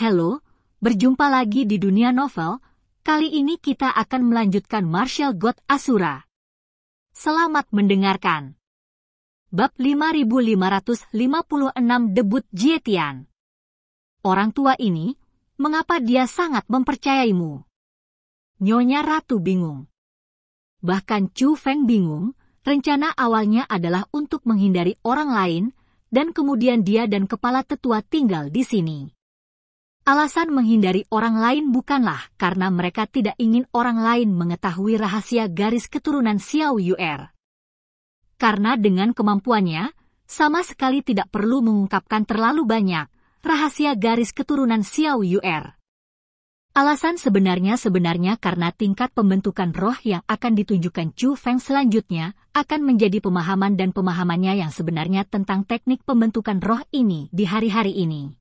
Halo, berjumpa lagi di dunia novel. Kali ini kita akan melanjutkan Marshall God Asura. Selamat mendengarkan. Bab 5556 Debut Jietian. Orang tua ini, mengapa dia sangat mempercayaimu? Nyonya Ratu bingung. Bahkan Chu Feng bingung, rencana awalnya adalah untuk menghindari orang lain, dan kemudian dia dan kepala tetua tinggal di sini. Alasan menghindari orang lain bukanlah karena mereka tidak ingin orang lain mengetahui rahasia garis keturunan Xiao Yuer. Karena dengan kemampuannya, sama sekali tidak perlu mengungkapkan terlalu banyak rahasia garis keturunan Xiao Yuer. Alasan sebenarnya sebenarnya karena tingkat pembentukan roh yang akan ditunjukkan Chu Feng selanjutnya akan menjadi pemahaman dan pemahamannya yang sebenarnya tentang teknik pembentukan roh ini di hari-hari ini.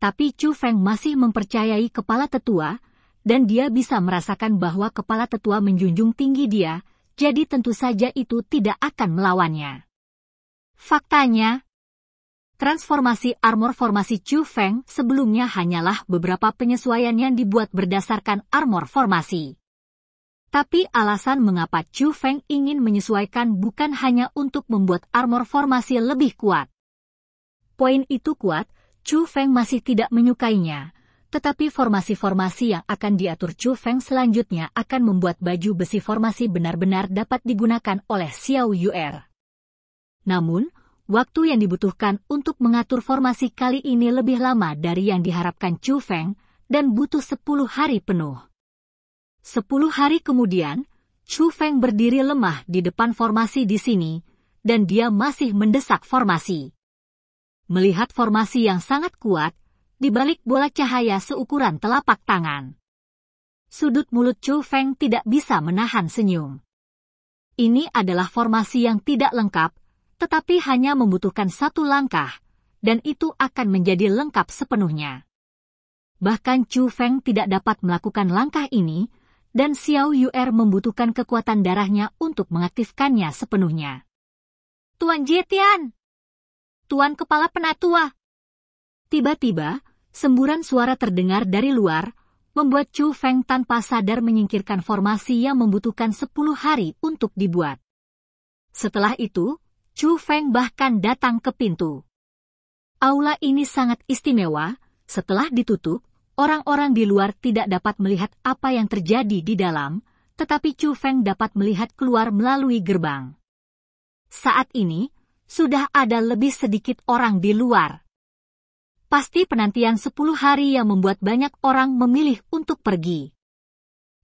Tapi Chu Feng masih mempercayai kepala tetua, dan dia bisa merasakan bahwa kepala tetua menjunjung tinggi dia, jadi tentu saja itu tidak akan melawannya. Faktanya, transformasi armor formasi Chu Feng sebelumnya hanyalah beberapa penyesuaian yang dibuat berdasarkan armor formasi. Tapi alasan mengapa Chu Feng ingin menyesuaikan bukan hanya untuk membuat armor formasi lebih kuat. Poin itu kuat Chu Feng masih tidak menyukainya, tetapi formasi-formasi yang akan diatur Chu Feng selanjutnya akan membuat baju besi formasi benar-benar dapat digunakan oleh Xiao Yuer. Namun, waktu yang dibutuhkan untuk mengatur formasi kali ini lebih lama dari yang diharapkan Chu Feng dan butuh 10 hari penuh. 10 hari kemudian, Chu Feng berdiri lemah di depan formasi di sini, dan dia masih mendesak formasi melihat formasi yang sangat kuat di balik bola cahaya seukuran telapak tangan. Sudut mulut Chu Feng tidak bisa menahan senyum. Ini adalah formasi yang tidak lengkap, tetapi hanya membutuhkan satu langkah, dan itu akan menjadi lengkap sepenuhnya. Bahkan Chu Feng tidak dapat melakukan langkah ini, dan Xiao Yuer membutuhkan kekuatan darahnya untuk mengaktifkannya sepenuhnya. Tuan Jitian. Tuan Kepala Penatua. Tiba-tiba, semburan suara terdengar dari luar, membuat Chu Feng tanpa sadar menyingkirkan formasi yang membutuhkan 10 hari untuk dibuat. Setelah itu, Chu Feng bahkan datang ke pintu. Aula ini sangat istimewa, setelah ditutup, orang-orang di luar tidak dapat melihat apa yang terjadi di dalam, tetapi Chu Feng dapat melihat keluar melalui gerbang. Saat ini, sudah ada lebih sedikit orang di luar. Pasti penantian 10 hari yang membuat banyak orang memilih untuk pergi.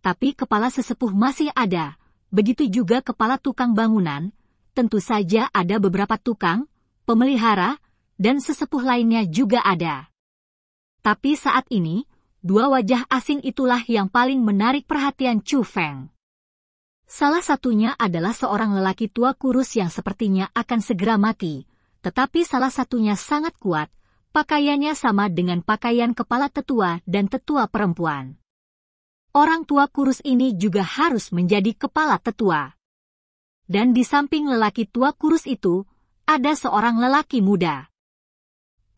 Tapi kepala sesepuh masih ada, begitu juga kepala tukang bangunan, tentu saja ada beberapa tukang, pemelihara, dan sesepuh lainnya juga ada. Tapi saat ini, dua wajah asing itulah yang paling menarik perhatian Chu Feng. Salah satunya adalah seorang lelaki tua kurus yang sepertinya akan segera mati, tetapi salah satunya sangat kuat, pakaiannya sama dengan pakaian kepala tetua dan tetua perempuan. Orang tua kurus ini juga harus menjadi kepala tetua. Dan di samping lelaki tua kurus itu, ada seorang lelaki muda.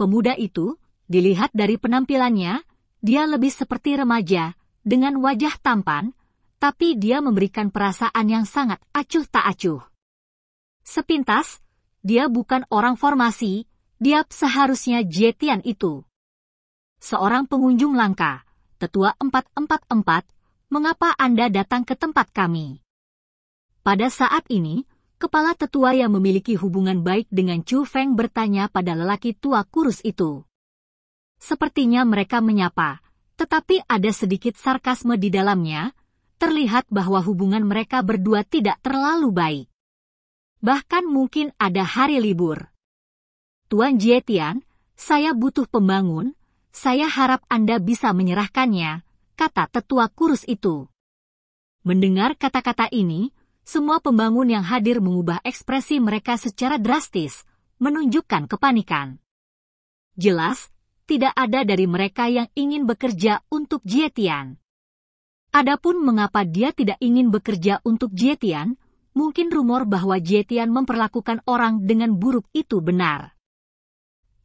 Pemuda itu, dilihat dari penampilannya, dia lebih seperti remaja, dengan wajah tampan, tapi dia memberikan perasaan yang sangat acuh tak acuh. Sepintas, dia bukan orang formasi, dia seharusnya Jetian itu. Seorang pengunjung langka, tetua 444, mengapa Anda datang ke tempat kami? Pada saat ini, kepala tetua yang memiliki hubungan baik dengan Chu Feng bertanya pada lelaki tua kurus itu. Sepertinya mereka menyapa, tetapi ada sedikit sarkasme di dalamnya, terlihat bahwa hubungan mereka berdua tidak terlalu baik. Bahkan mungkin ada hari libur. Tuan Jietian, saya butuh pembangun, saya harap Anda bisa menyerahkannya, kata tetua kurus itu. Mendengar kata-kata ini, semua pembangun yang hadir mengubah ekspresi mereka secara drastis, menunjukkan kepanikan. Jelas, tidak ada dari mereka yang ingin bekerja untuk Jietian. Adapun mengapa dia tidak ingin bekerja untuk Jietian? mungkin rumor bahwa Jietian memperlakukan orang dengan buruk itu benar.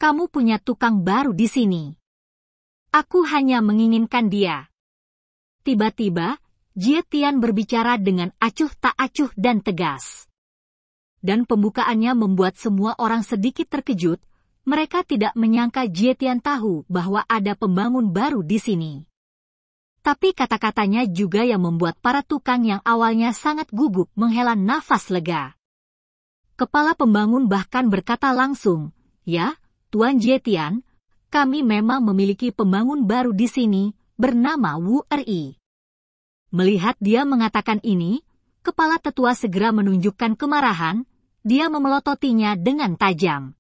Kamu punya tukang baru di sini. Aku hanya menginginkan dia. Tiba-tiba, Jietian berbicara dengan acuh tak acuh dan tegas. Dan pembukaannya membuat semua orang sedikit terkejut, mereka tidak menyangka Jietian tahu bahwa ada pembangun baru di sini tapi kata-katanya juga yang membuat para tukang yang awalnya sangat gugup menghela nafas lega. Kepala pembangun bahkan berkata langsung, Ya, Tuan Jetian, kami memang memiliki pembangun baru di sini, bernama Wu Ri. Melihat dia mengatakan ini, kepala tetua segera menunjukkan kemarahan, dia memelototinya dengan tajam.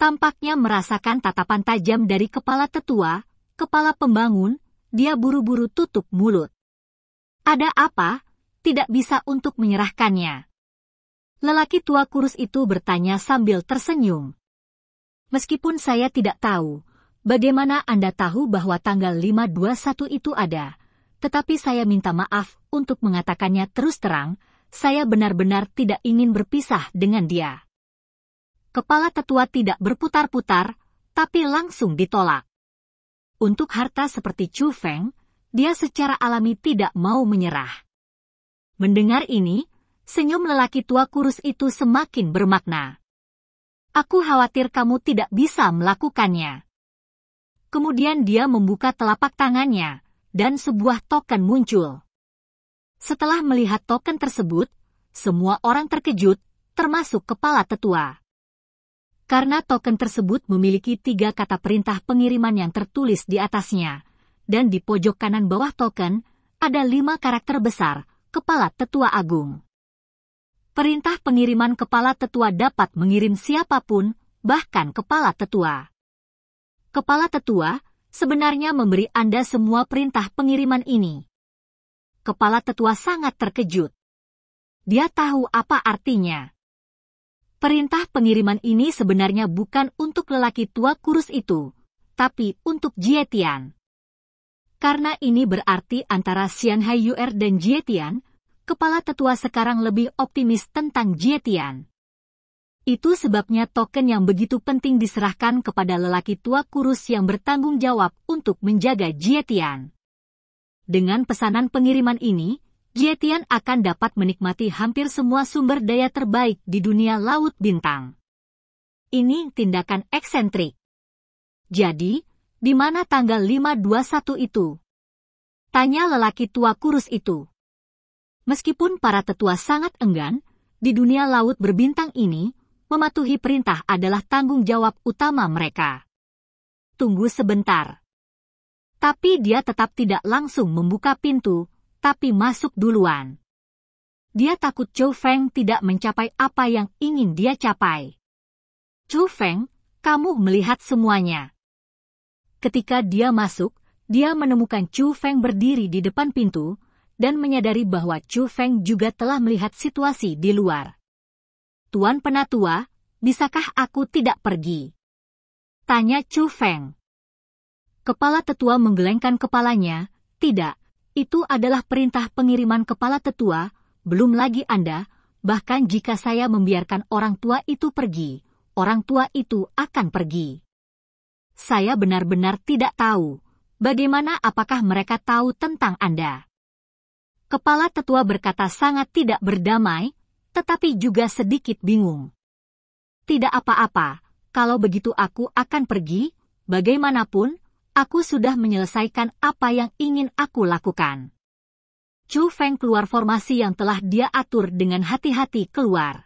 Tampaknya merasakan tatapan tajam dari kepala tetua, kepala pembangun, dia buru-buru tutup mulut. Ada apa? Tidak bisa untuk menyerahkannya. Lelaki tua kurus itu bertanya sambil tersenyum. Meskipun saya tidak tahu, bagaimana Anda tahu bahwa tanggal 521 itu ada, tetapi saya minta maaf untuk mengatakannya terus terang, saya benar-benar tidak ingin berpisah dengan dia. Kepala tetua tidak berputar-putar, tapi langsung ditolak. Untuk harta seperti Chu Feng, dia secara alami tidak mau menyerah. Mendengar ini, senyum lelaki tua kurus itu semakin bermakna. Aku khawatir kamu tidak bisa melakukannya. Kemudian dia membuka telapak tangannya, dan sebuah token muncul. Setelah melihat token tersebut, semua orang terkejut, termasuk kepala tetua karena token tersebut memiliki tiga kata perintah pengiriman yang tertulis di atasnya. Dan di pojok kanan bawah token, ada lima karakter besar, Kepala Tetua Agung. Perintah pengiriman Kepala Tetua dapat mengirim siapapun, bahkan Kepala Tetua. Kepala Tetua sebenarnya memberi Anda semua perintah pengiriman ini. Kepala Tetua sangat terkejut. Dia tahu apa artinya. Perintah pengiriman ini sebenarnya bukan untuk lelaki tua kurus itu, tapi untuk Jietian. Karena ini berarti antara Xian Yuer dan Jietian, kepala tetua sekarang lebih optimis tentang Jietian. Itu sebabnya token yang begitu penting diserahkan kepada lelaki tua kurus yang bertanggung jawab untuk menjaga Jietian. Dengan pesanan pengiriman ini, Gietian akan dapat menikmati hampir semua sumber daya terbaik di dunia Laut Bintang. Ini tindakan eksentrik. Jadi, di mana tanggal 521 itu? Tanya lelaki tua kurus itu. Meskipun para tetua sangat enggan, di dunia laut berbintang ini, mematuhi perintah adalah tanggung jawab utama mereka. Tunggu sebentar. Tapi dia tetap tidak langsung membuka pintu, tapi masuk duluan. Dia takut Chou Feng tidak mencapai apa yang ingin dia capai. Chou Feng, kamu melihat semuanya. Ketika dia masuk, dia menemukan Chu Feng berdiri di depan pintu dan menyadari bahwa Chu Feng juga telah melihat situasi di luar. Tuan Penatua, bisakah aku tidak pergi? Tanya Chu Feng. Kepala tetua menggelengkan kepalanya, tidak, itu adalah perintah pengiriman kepala tetua, belum lagi Anda, bahkan jika saya membiarkan orang tua itu pergi, orang tua itu akan pergi. Saya benar-benar tidak tahu bagaimana apakah mereka tahu tentang Anda. Kepala tetua berkata sangat tidak berdamai, tetapi juga sedikit bingung. Tidak apa-apa, kalau begitu aku akan pergi, bagaimanapun, Aku sudah menyelesaikan apa yang ingin aku lakukan. Chu Feng keluar formasi yang telah dia atur dengan hati-hati keluar.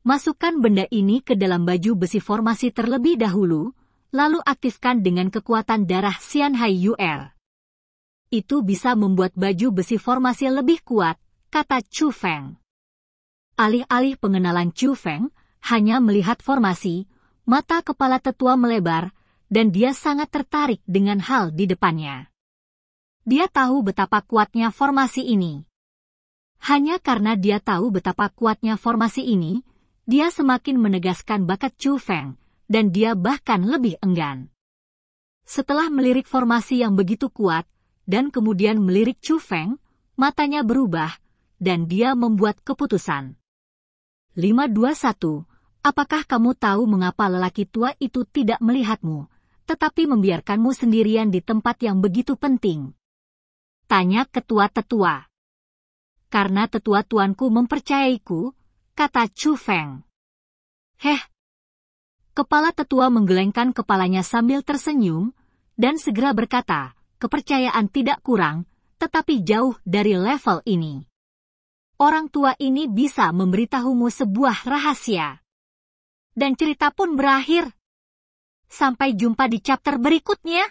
Masukkan benda ini ke dalam baju besi formasi terlebih dahulu, lalu aktifkan dengan kekuatan darah Xianhai UR. Itu bisa membuat baju besi formasi lebih kuat, kata Chu Feng. Alih-alih pengenalan Chu Feng, hanya melihat formasi, mata kepala tetua melebar, dan dia sangat tertarik dengan hal di depannya. Dia tahu betapa kuatnya formasi ini. Hanya karena dia tahu betapa kuatnya formasi ini, dia semakin menegaskan bakat Chu Feng, dan dia bahkan lebih enggan. Setelah melirik formasi yang begitu kuat, dan kemudian melirik Chu Feng, matanya berubah, dan dia membuat keputusan. 521. Apakah kamu tahu mengapa lelaki tua itu tidak melihatmu? tetapi membiarkanmu sendirian di tempat yang begitu penting? Tanya ketua tetua. Karena tetua tuanku mempercayaiku, kata Chu Feng. Heh. Kepala tetua menggelengkan kepalanya sambil tersenyum, dan segera berkata, kepercayaan tidak kurang, tetapi jauh dari level ini. Orang tua ini bisa memberitahumu sebuah rahasia. Dan cerita pun berakhir. Sampai jumpa di chapter berikutnya.